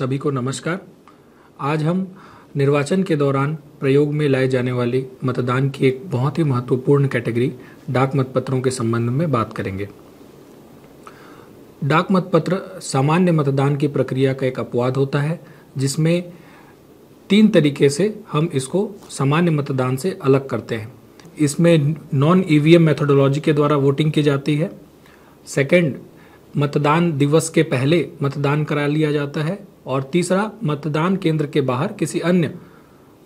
सभी को नमस्कार आज हम निर्वाचन के दौरान प्रयोग में लाए जाने वाली मतदान की एक बहुत ही महत्वपूर्ण कैटेगरी डाक मतपत्रों के संबंध में बात करेंगे डाक मतपत्र सामान्य मतदान की प्रक्रिया का एक अपवाद होता है जिसमें तीन तरीके से हम इसको सामान्य मतदान से अलग करते हैं इसमें नॉन ईवीएम मेथोडोलॉजी के द्वारा वोटिंग की जाती है सेकंड मतदान दिवस के पहले मतदान करा लिया जाता है और तीसरा मतदान केंद्र के बाहर किसी अन्य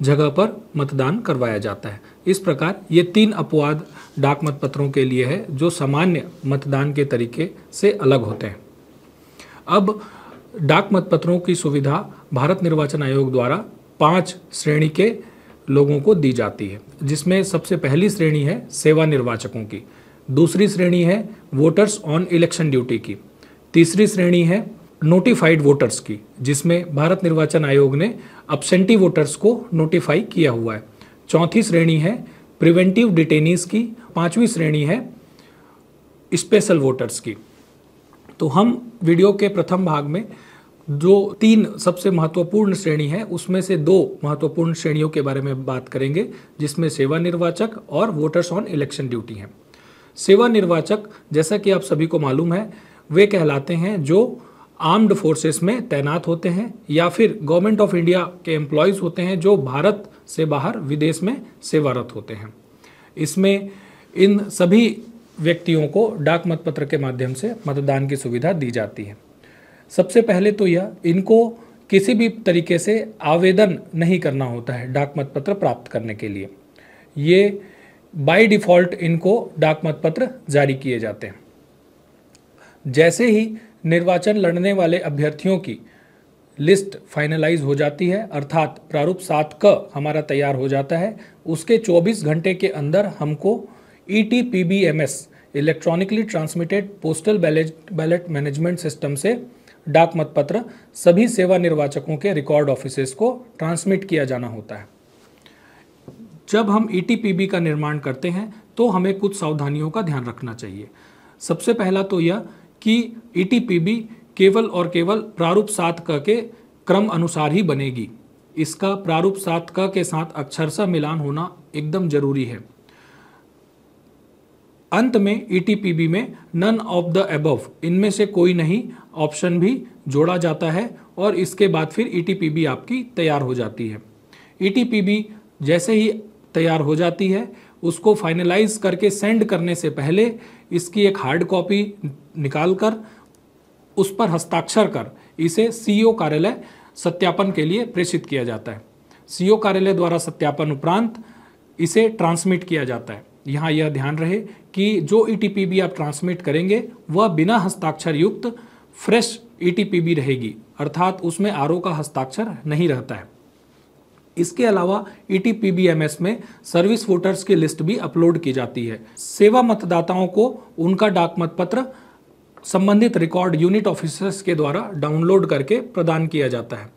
जगह पर मतदान करवाया जाता है इस प्रकार ये तीन अपवाद डाक मतपत्रों के लिए है जो सामान्य मतदान के तरीके से अलग होते हैं अब डाक मतपत्रों की सुविधा भारत निर्वाचन आयोग द्वारा पांच श्रेणी के लोगों को दी जाती है जिसमें सबसे पहली श्रेणी है सेवा निर्वाचकों की दूसरी श्रेणी है वोटर्स ऑन इलेक्शन ड्यूटी की तीसरी श्रेणी है नोटिफाइड वोटर्स की जिसमें भारत निर्वाचन आयोग ने अपसेंटी वोटर्स को नोटिफाई किया हुआ है चौथी श्रेणी है प्रिवेंटिव डिटेनिस की पांचवी श्रेणी है स्पेशल वोटर्स की तो हम वीडियो के प्रथम भाग में जो तीन सबसे महत्वपूर्ण श्रेणी है उसमें से दो महत्वपूर्ण श्रेणियों के बारे में बात करेंगे जिसमें सेवा निर्वाचक और वोटर्स ऑन इलेक्शन ड्यूटी हैं सेवा निर्वाचक जैसा कि आप सभी को मालूम है वे कहलाते हैं जो आर्म्ड फोर्सेस में तैनात होते हैं या फिर गवर्नमेंट ऑफ इंडिया के एम्प्लॉयज़ होते हैं जो भारत से बाहर विदेश में सेवारत होते हैं इसमें इन सभी व्यक्तियों को डाक मतपत्र के माध्यम से मतदान की सुविधा दी जाती है सबसे पहले तो यह इनको किसी भी तरीके से आवेदन नहीं करना होता है डाक मतपत्र प्राप्त करने के लिए ये बाय डिफ़ॉल्ट इनको डाक मतपत्र जारी किए जाते हैं जैसे ही निर्वाचन लड़ने वाले अभ्यर्थियों की लिस्ट फाइनलाइज हो जाती है अर्थात प्रारूप सात क हमारा तैयार हो जाता है उसके 24 घंटे के अंदर हमको E T P B M S electronically transmitted postal ballot ballot management system से डाक मतपत्र सभी सेवा निर्वाचकों के रिकॉर्ड ऑफिसेस को ट्रांसमिट किया जाना होता है जब हम ई e का निर्माण करते हैं तो हमें कुछ सावधानियों का ध्यान रखना चाहिए सबसे पहला तो यह कि ई e केवल और केवल प्रारूप सात क के क्रम अनुसार ही बनेगी इसका प्रारूप सात क के साथ अक्षर सा मिलान होना एकदम जरूरी है अंत में ई e में नन ऑफ द एबव इनमें से कोई नहीं ऑप्शन भी जोड़ा जाता है और इसके बाद फिर ई आपकी तैयार हो जाती है ई जैसे ही तैयार हो जाती है उसको फाइनलाइज करके सेंड करने से पहले इसकी एक हार्ड कॉपी निकाल कर उस पर हस्ताक्षर कर इसे सीईओ e कार्यालय सत्यापन के लिए प्रेषित किया जाता है सीईओ e कार्यालय द्वारा सत्यापन उपरांत इसे ट्रांसमिट किया जाता है यहाँ यह ध्यान रहे कि जो ई e आप ट्रांसमिट करेंगे वह बिना हस्ताक्षर युक्त फ्रेश ई रहेगी अर्थात उसमें आर का हस्ताक्षर नहीं रहता है इसके अलावा ईटीपीबीएमएस e में सर्विस वोटर्स की लिस्ट भी अपलोड की जाती है सेवा मतदाताओं को उनका डाक मतपत्र संबंधित रिकॉर्ड यूनिट ऑफिसर्स के द्वारा डाउनलोड करके प्रदान किया जाता है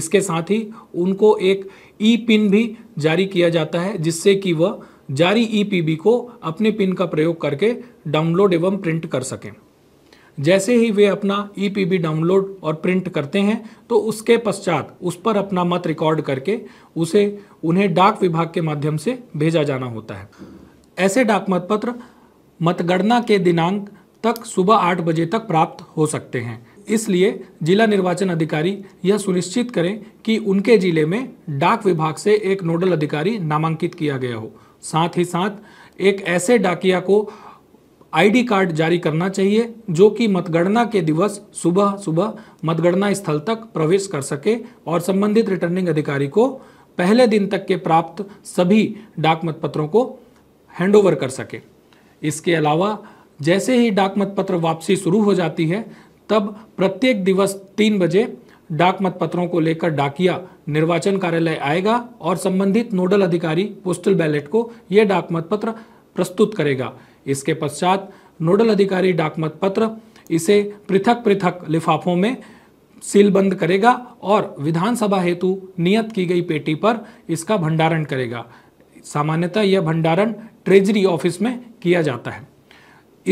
इसके साथ ही उनको एक ई पिन भी जारी किया जाता है जिससे कि वह जारी ई e पी को अपने पिन का प्रयोग करके डाउनलोड एवं प्रिंट कर सकें जैसे ही वे अपना ई e डाउनलोड और प्रिंट करते हैं तो उसके पश्चात उस पर अपना मत रिकॉर्ड करके उसे उन्हें डाक विभाग के माध्यम से भेजा जाना होता है ऐसे डाक मतपत्र मतगणना के दिनांक तक सुबह आठ बजे तक प्राप्त हो सकते हैं इसलिए जिला निर्वाचन अधिकारी यह सुनिश्चित करें कि उनके जिले में डाक विभाग से एक नोडल अधिकारी नामांकित किया गया हो साथ ही साथ एक ऐसे डाकिया को आईडी कार्ड जारी करना चाहिए जो कि मतगणना के दिवस सुबह सुबह मतगणना स्थल तक प्रवेश कर सके और संबंधित रिटर्निंग अधिकारी को पहले दिन तक के प्राप्त सभी डाक मतपत्रों को हैंडओवर कर सके इसके अलावा जैसे ही डाक मतपत्र वापसी शुरू हो जाती है तब प्रत्येक दिवस तीन बजे डाक मतपत्रों को लेकर डाकिया निर्वाचन कार्यालय आएगा और संबंधित नोडल अधिकारी पोस्टल बैलेट को यह डाक मतपत्र प्रस्तुत करेगा इसके पश्चात नोडल अधिकारी डाक पत्र इसे पृथक पृथक लिफाफों में सीलबंद करेगा और विधानसभा हेतु नियत की गई पेटी पर इसका भंडारण करेगा सामान्यतः यह भंडारण ट्रेजरी ऑफिस में किया जाता है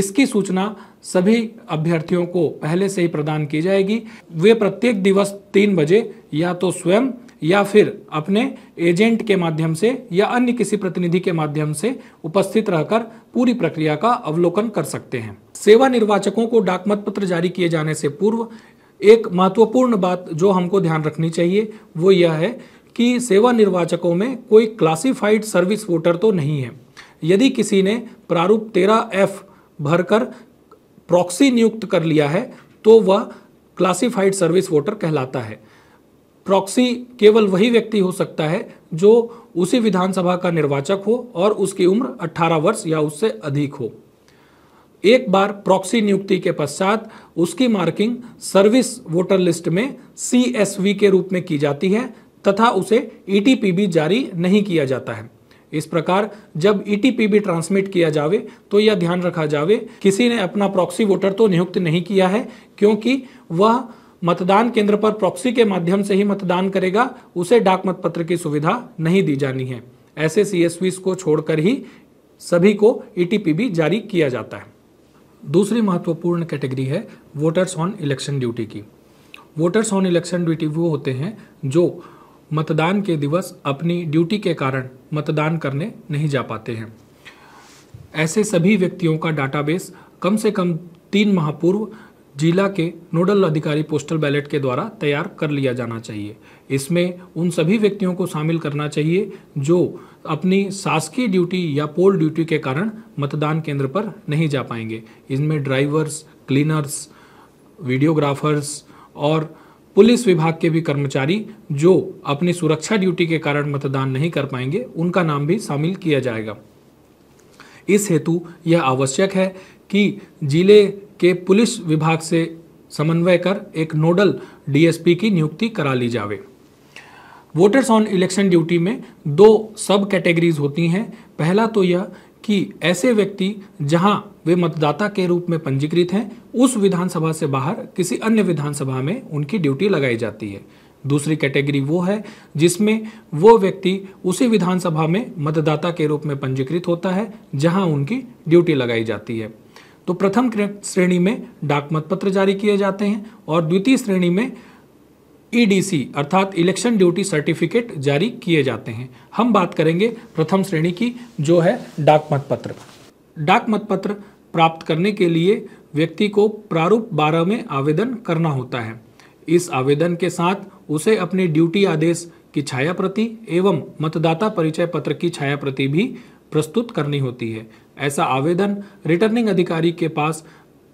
इसकी सूचना सभी अभ्यर्थियों को पहले से ही प्रदान की जाएगी वे प्रत्येक दिवस तीन बजे या तो स्वयं या फिर अपने एजेंट के माध्यम से या अन्य किसी प्रतिनिधि के माध्यम से उपस्थित रहकर पूरी प्रक्रिया का अवलोकन कर सकते हैं सेवा निर्वाचकों को डाक मतपत्र जारी किए जाने से पूर्व एक महत्वपूर्ण बात जो हमको ध्यान रखनी चाहिए वो यह है कि सेवा निर्वाचकों में कोई क्लासिफाइड सर्विस वोटर तो नहीं है यदि किसी ने प्रारूप तेरह एफ भरकर प्रॉक्सी नियुक्त कर लिया है तो वह क्लासिफाइड सर्विस वोटर कहलाता है प्रॉक्सी केवल वही व्यक्ति हो सकता है जो उसी विधानसभा का निर्वाचक हो और उसकी उम्र 18 वर्ष या उससे अधिक हो एक बार प्रॉक्सी नियुक्ति के पश्चात उसकी मार्किंग सर्विस वोटर लिस्ट में सी के रूप में की जाती है तथा उसे ई e जारी नहीं किया जाता है इस प्रकार जब ई e ट्रांसमिट किया जावे तो यह ध्यान रखा जावे किसी ने अपना प्रॉक्सी वोटर तो नियुक्त नहीं किया है क्योंकि वह मतदान केंद्र पर प्रॉक्सी के माध्यम से ही मतदान करेगा उसे डाक मतपत्र की सुविधा नहीं दी जानी है ऐसे सीएसवी को छोड़कर ही सभी को e भी जारी किया जाता है दूसरी महत्वपूर्ण कैटेगरी है वोटर्स ऑन इलेक्शन ड्यूटी की वोटर्स ऑन इलेक्शन ड्यूटी वो होते हैं जो मतदान के दिवस अपनी ड्यूटी के कारण मतदान करने नहीं जा पाते हैं ऐसे सभी व्यक्तियों का डाटाबेस कम से कम तीन माह पूर्व जिला के नोडल अधिकारी पोस्टल बैलेट के द्वारा तैयार कर लिया जाना चाहिए इसमें उन सभी व्यक्तियों को शामिल करना चाहिए जो अपनी शासकीय ड्यूटी या पोल ड्यूटी के कारण मतदान केंद्र पर नहीं जा पाएंगे इनमें ड्राइवर्स क्लीनर्स वीडियोग्राफर्स और पुलिस विभाग के भी कर्मचारी जो अपनी सुरक्षा ड्यूटी के कारण मतदान नहीं कर पाएंगे उनका नाम भी शामिल किया जाएगा इस हेतु यह आवश्यक है कि जिले के पुलिस विभाग से समन्वय कर एक नोडल डीएसपी की नियुक्ति करा ली जावे वोटर्स ऑन इलेक्शन ड्यूटी में दो सब कैटेगरीज होती हैं पहला तो यह कि ऐसे व्यक्ति जहां वे मतदाता के रूप में पंजीकृत हैं उस विधानसभा से बाहर किसी अन्य विधानसभा में उनकी ड्यूटी लगाई जाती है दूसरी कैटेगरी वो है जिसमें वो व्यक्ति उसी विधानसभा में मतदाता के रूप में पंजीकृत होता है जहां उनकी ड्यूटी लगाई जाती है तो प्रथम श्रेणी में डाक मतपत्र जारी किए जाते हैं और द्वितीय श्रेणी में ईडीसी e अर्थात इलेक्शन ड्यूटी सर्टिफिकेट जारी किए जाते हैं हम बात करेंगे प्रथम श्रेणी की जो है डाक मतपत्र डाक मतपत्र प्राप्त करने के लिए व्यक्ति को प्रारूप बारह में आवेदन करना होता है इस आवेदन के साथ उसे अपने ड्यूटी आदेश की छाया प्रति एवं मतदाता परिचय पत्र की छाया प्रति भी प्रस्तुत करनी होती है ऐसा आवेदन रिटर्निंग अधिकारी के पास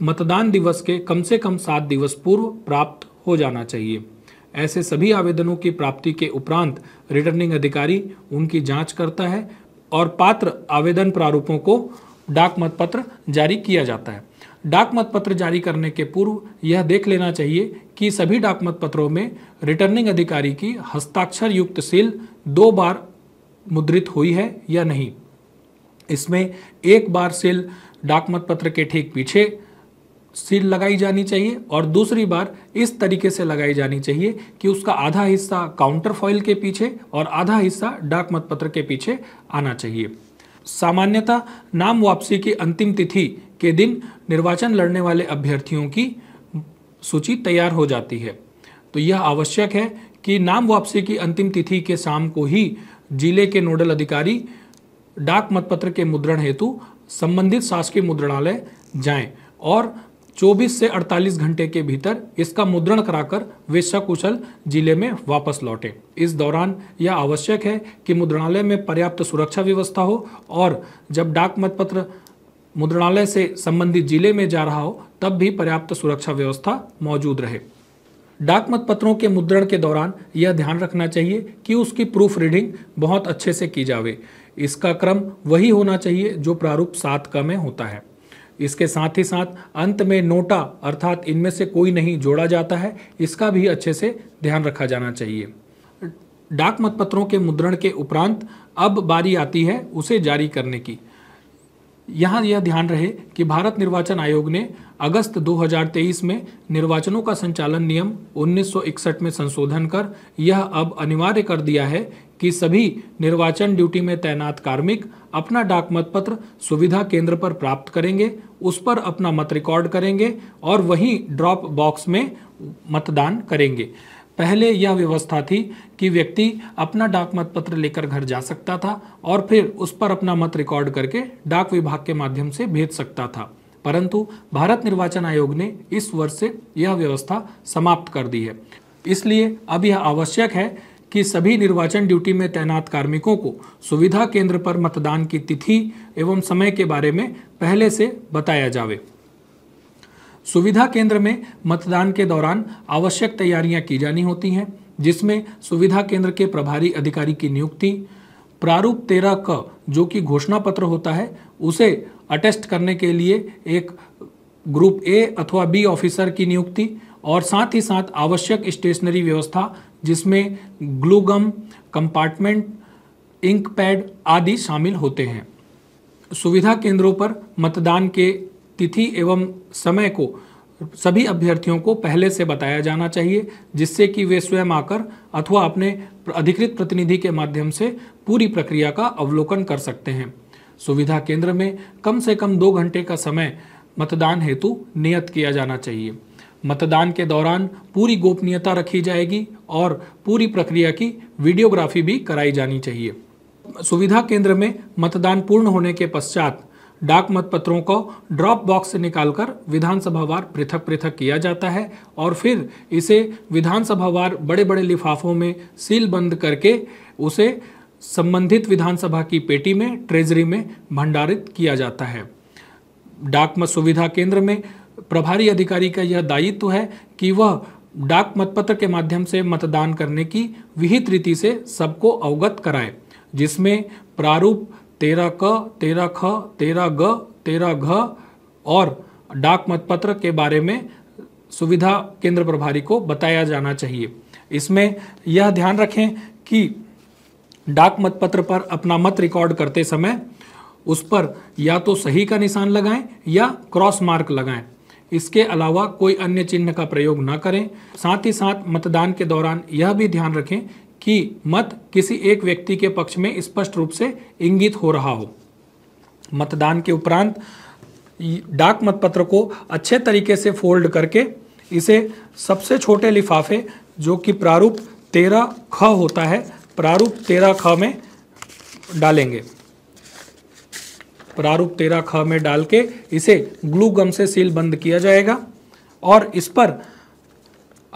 मतदान दिवस के कम से कम सात दिवस पूर्व प्राप्त हो जाना चाहिए ऐसे सभी आवेदनों की प्राप्ति के उपरांत रिटर्निंग अधिकारी उनकी जांच करता है और पात्र आवेदन प्रारूपों को डाक मतपत्र जारी किया जाता है डाक मतपत्र जारी करने के पूर्व यह देख लेना चाहिए कि सभी डाक मतपत्रों में रिटर्निंग अधिकारी की हस्ताक्षर युक्त सील दो बार मुद्रित हुई है या नहीं इसमें एक बार सील डाक मतपत्र के ठीक पीछे सील लगाई जानी चाहिए और दूसरी बार इस तरीके से लगाई जानी चाहिए कि उसका आधा हिस्सा काउंटर फॉइल के पीछे और आधा हिस्सा डाक मतपत्र के पीछे आना चाहिए सामान्यतः नाम वापसी की अंतिम तिथि के दिन निर्वाचन लड़ने वाले अभ्यर्थियों की सूची तैयार हो जाती है तो यह आवश्यक है कि नाम वापसी की अंतिम तिथि के शाम को ही जिले के नोडल अधिकारी डाक मतपत्र के मुद्रण हेतु संबंधित शासकीय मुद्रणालय जाएं और 24 से 48 घंटे के भीतर इसका मुद्रण कराकर वे सकुशल जिले में वापस लौटें इस दौरान यह आवश्यक है कि मुद्रणालय में पर्याप्त सुरक्षा व्यवस्था हो और जब डाक मतपत्र मुद्रणालय से संबंधित जिले में जा रहा हो तब भी पर्याप्त सुरक्षा व्यवस्था मौजूद रहे डाक मतपत्रों के मुद्रण के दौरान यह ध्यान रखना चाहिए कि उसकी प्रूफ रीडिंग बहुत अच्छे से की जावे इसका क्रम वही होना चाहिए जो प्रारूप सात का में होता है इसके साथ ही साथ अंत में नोटा अर्थात इनमें से कोई नहीं जोड़ा जाता है इसका भी अच्छे से ध्यान रखा जाना चाहिए डाक मतपत्रों के मुद्रण के उपरांत अब बारी आती है उसे जारी करने की यहाँ यह ध्यान रहे कि भारत निर्वाचन आयोग ने अगस्त 2023 में निर्वाचनों का संचालन नियम 1961 में संशोधन कर यह अब अनिवार्य कर दिया है कि सभी निर्वाचन ड्यूटी में तैनात कार्मिक अपना डाक मतपत्र सुविधा केंद्र पर प्राप्त करेंगे उस पर अपना मत रिकॉर्ड करेंगे और वहीं ड्रॉप बॉक्स में मतदान करेंगे पहले यह व्यवस्था थी कि व्यक्ति अपना डाक मतपत्र लेकर घर जा सकता था और फिर उस पर अपना मत रिकॉर्ड करके डाक विभाग के माध्यम से भेज सकता था परंतु भारत निर्वाचन आयोग ने इस वर्ष से यह व्यवस्था समाप्त कर दी है इसलिए अब यह आवश्यक है कि सभी निर्वाचन ड्यूटी में तैनात कार्मिकों को सुविधा केंद्र पर मतदान की तिथि एवं समय के बारे में पहले से बताया जावे सुविधा केंद्र में मतदान के दौरान आवश्यक तैयारियां की जानी होती हैं जिसमें सुविधा केंद्र के प्रभारी अधिकारी की नियुक्ति प्रारूप तेरह क जो कि घोषणा पत्र होता है उसे अटेस्ट करने के लिए एक ग्रुप ए अथवा बी ऑफिसर की नियुक्ति और साथ ही साथ आवश्यक स्टेशनरी व्यवस्था जिसमें ग्लूगम कंपार्टमेंट इंक पैड आदि शामिल होते हैं सुविधा केंद्रों पर मतदान के तिथि एवं समय को सभी अभ्यर्थियों को पहले से बताया जाना चाहिए जिससे कि वे स्वयं आकर अथवा अपने अधिकृत प्रतिनिधि के माध्यम से पूरी प्रक्रिया का अवलोकन कर सकते हैं सुविधा केंद्र में कम से कम दो घंटे का समय मतदान हेतु नियत किया जाना चाहिए मतदान के दौरान पूरी गोपनीयता रखी जाएगी और पूरी प्रक्रिया की वीडियोग्राफी भी कराई जानी चाहिए सुविधा केंद्र में मतदान पूर्ण होने के पश्चात डाक मतपत्रों को ड्रॉप बॉक्स से निकालकर विधानसभावार पृथक पृथक किया जाता है और फिर इसे विधानसभावार बड़े बड़े लिफाफों में सील बंद करके उसे संबंधित विधानसभा की पेटी में ट्रेजरी में भंडारित किया जाता है डाक मत सुविधा केंद्र में प्रभारी अधिकारी का यह दायित्व है कि वह डाक मतपत्र के माध्यम से मतदान करने की विहित रीति से सबको अवगत कराए जिसमें प्रारूप तेरह क तेरह ख तेरह ग तेरह घ और डाक मतपत्र के बारे में सुविधा केंद्र प्रभारी को बताया जाना चाहिए इसमें यह ध्यान रखें कि डाक मतपत्र पर अपना मत रिकॉर्ड करते समय उस पर या तो सही का निशान लगाएं या क्रॉस मार्क लगाएं इसके अलावा कोई अन्य चिन्ह का प्रयोग ना करें साथ ही साथ मतदान के दौरान यह भी ध्यान रखें कि मत किसी एक व्यक्ति के पक्ष में स्पष्ट रूप से इंगित हो रहा हो मतदान के उपरांत डाक मतपत्र को अच्छे तरीके से फोल्ड करके इसे सबसे छोटे लिफाफे जो कि प्रारूप तेरह ख होता है प्रारूप तेरह ख में डालेंगे प्रारूप तेरह ख में डाल के इसे ग्लू गम से सील बंद किया जाएगा और इस पर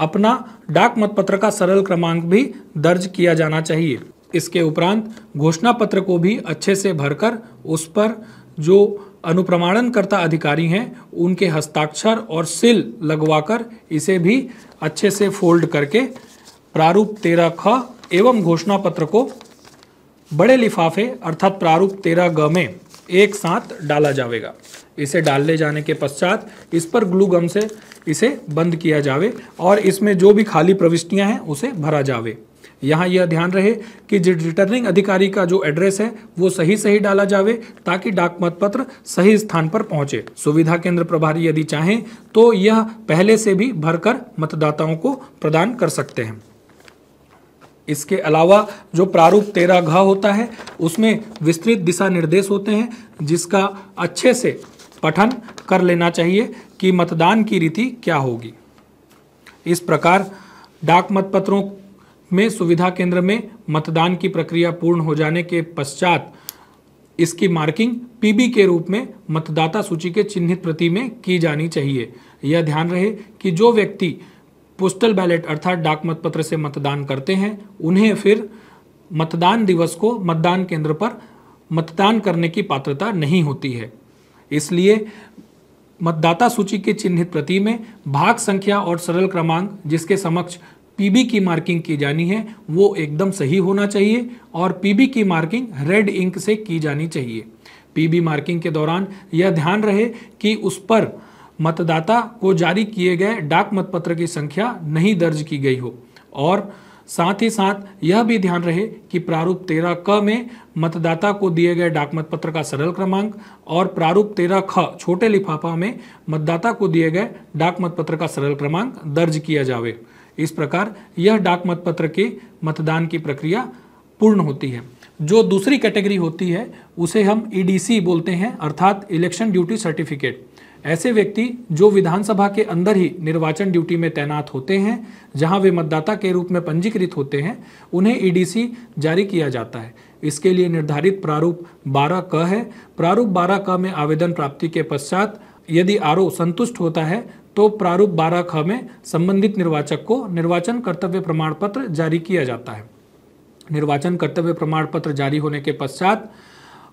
अपना डाक मतपत्र का सरल क्रमांक भी दर्ज किया जाना चाहिए इसके उपरांत घोषणा पत्र को भी अच्छे से भरकर उस पर जो अनुप्रमाणनकर्ता अधिकारी हैं उनके हस्ताक्षर और सिल लगवाकर इसे भी अच्छे से फोल्ड करके प्रारूप तेरह ख एवं घोषणा पत्र को बड़े लिफाफे अर्थात प्रारूप तेरह ग में एक साथ डाला जाएगा इसे डालने जाने के पश्चात इस पर ग्लू गम से इसे बंद किया जावे और इसमें जो भी खाली प्रविष्टियां हैं उसे भरा जावे यहाँ यह ध्यान रहे कि रिटर्निंग अधिकारी का जो एड्रेस है वो सही सही डाला जावे ताकि डाक मतपत्र सही स्थान पर पहुंचे सुविधा केंद्र प्रभारी यदि चाहें तो यह पहले से भी भरकर मतदाताओं को प्रदान कर सकते हैं इसके अलावा जो प्रारूप तेरह घ होता है उसमें विस्तृत दिशा निर्देश होते हैं जिसका अच्छे से पठन कर लेना चाहिए कि मतदान की रीति क्या होगी इस प्रकार डाक मतपत्रों में सुविधा केंद्र में मतदान की प्रक्रिया पूर्ण हो जाने के पश्चात इसकी मार्किंग पीबी के रूप में मतदाता सूची के चिन्हित प्रति में की जानी चाहिए यह ध्यान रहे कि जो व्यक्ति पोस्टल बैलेट अर्थात डाक मतपत्र से मतदान करते हैं उन्हें फिर मतदान दिवस को मतदान केंद्र पर मतदान करने की पात्रता नहीं होती है इसलिए मतदाता सूची के चिन्हित प्रति में भाग संख्या और सरल क्रमांक जिसके समक्ष पीबी की मार्किंग की जानी है वो एकदम सही होना चाहिए और पीबी की मार्किंग रेड इंक से की जानी चाहिए पीबी मार्किंग के दौरान यह ध्यान रहे कि उस पर मतदाता को जारी किए गए डाक मतपत्र की संख्या नहीं दर्ज की गई हो और साथ ही साथ यह भी ध्यान रहे कि प्रारूप तेरह क में मतदाता को दिए गए मत पत्र का सरल क्रमांक और प्रारूप तेरह ख छोटे लिफाफा में मतदाता को दिए गए डाक मतपत्र का सरल क्रमांक दर्ज किया जावे इस प्रकार यह डाक मतपत्र के मतदान की प्रक्रिया पूर्ण होती है जो दूसरी कैटेगरी होती है उसे हम ईडीसी e बोलते हैं अर्थात इलेक्शन ड्यूटी सर्टिफिकेट ऐसे व्यक्ति जो विधानसभा के अंदर ही निर्वाचन ड्यूटी में तैनात होते हैं जहां वे मतदाता के रूप में पंजीकृत होते हैं उन्हें ईडीसी e जारी किया जाता है इसके लिए निर्धारित प्रारूप बारह क है प्रारूप 12 क में आवेदन प्राप्ति के पश्चात यदि आरोप संतुष्ट होता है तो प्रारूप बारह ख में संबंधित निर्वाचक को निर्वाचन कर्तव्य प्रमाण पत्र जारी किया जाता है निर्वाचन कर्तव्य प्रमाण पत्र जारी होने के पश्चात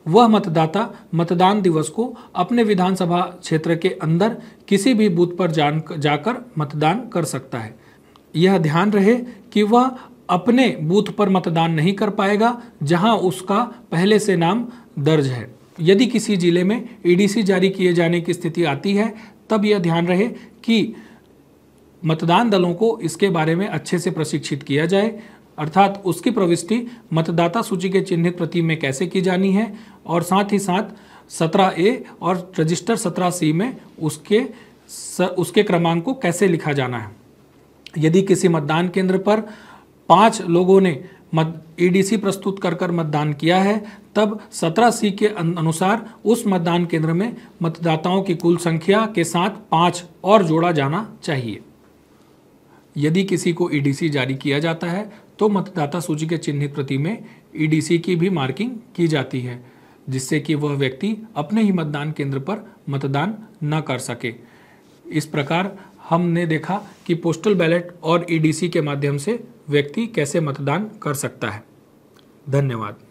वह मतदाता मतदान दिवस को अपने विधानसभा क्षेत्र के अंदर किसी भी बूथ पर जान जाकर मतदान कर सकता है यह ध्यान रहे कि वह अपने बूथ पर मतदान नहीं कर पाएगा जहां उसका पहले से नाम दर्ज है यदि किसी जिले में ईडीसी e जारी किए जाने की स्थिति आती है तब यह ध्यान रहे कि मतदान दलों को इसके बारे में अच्छे से प्रशिक्षित किया जाए अर्थात उसकी प्रविष्टि मतदाता सूची के चिन्हित प्रति में कैसे की जानी है और साथ ही साथ सत्रह ए और रजिस्टर सत्रह सी में उसके स, उसके क्रमांक को कैसे लिखा जाना है यदि किसी मतदान केंद्र पर पाँच लोगों ने मत ईडीसी e प्रस्तुत कर कर मतदान किया है तब सत्रह सी के अनुसार उस मतदान केंद्र में मतदाताओं की कुल संख्या के साथ पाँच और जोड़ा जाना चाहिए यदि किसी को ईडीसी e जारी किया जाता है तो मतदाता सूची के चिन्हित प्रति में ईडीसी e की भी मार्किंग की जाती है जिससे कि वह व्यक्ति अपने ही मतदान केंद्र पर मतदान न कर सके इस प्रकार हमने देखा कि पोस्टल बैलेट और ईडीसी e के माध्यम से व्यक्ति कैसे मतदान कर सकता है धन्यवाद